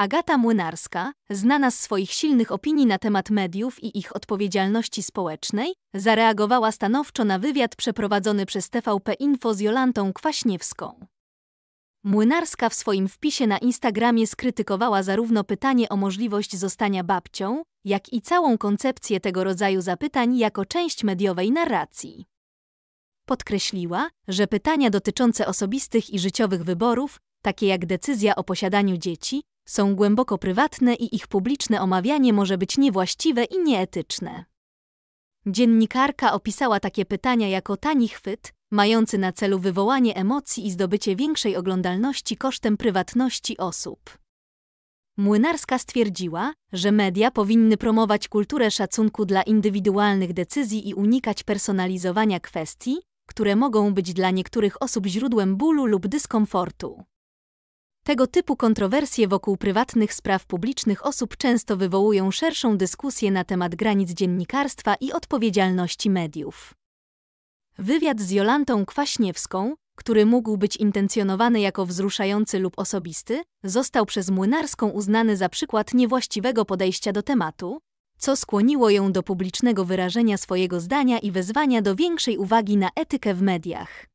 Agata Młynarska, znana z swoich silnych opinii na temat mediów i ich odpowiedzialności społecznej, zareagowała stanowczo na wywiad przeprowadzony przez TVP Info z Jolantą Kwaśniewską. Młynarska w swoim wpisie na Instagramie skrytykowała zarówno pytanie o możliwość zostania babcią, jak i całą koncepcję tego rodzaju zapytań jako część mediowej narracji. Podkreśliła, że pytania dotyczące osobistych i życiowych wyborów, takie jak decyzja o posiadaniu dzieci, są głęboko prywatne i ich publiczne omawianie może być niewłaściwe i nieetyczne. Dziennikarka opisała takie pytania jako tani chwyt, mający na celu wywołanie emocji i zdobycie większej oglądalności kosztem prywatności osób. Młynarska stwierdziła, że media powinny promować kulturę szacunku dla indywidualnych decyzji i unikać personalizowania kwestii, które mogą być dla niektórych osób źródłem bólu lub dyskomfortu. Tego typu kontrowersje wokół prywatnych spraw publicznych osób często wywołują szerszą dyskusję na temat granic dziennikarstwa i odpowiedzialności mediów. Wywiad z Jolantą Kwaśniewską, który mógł być intencjonowany jako wzruszający lub osobisty, został przez Młynarską uznany za przykład niewłaściwego podejścia do tematu, co skłoniło ją do publicznego wyrażenia swojego zdania i wezwania do większej uwagi na etykę w mediach.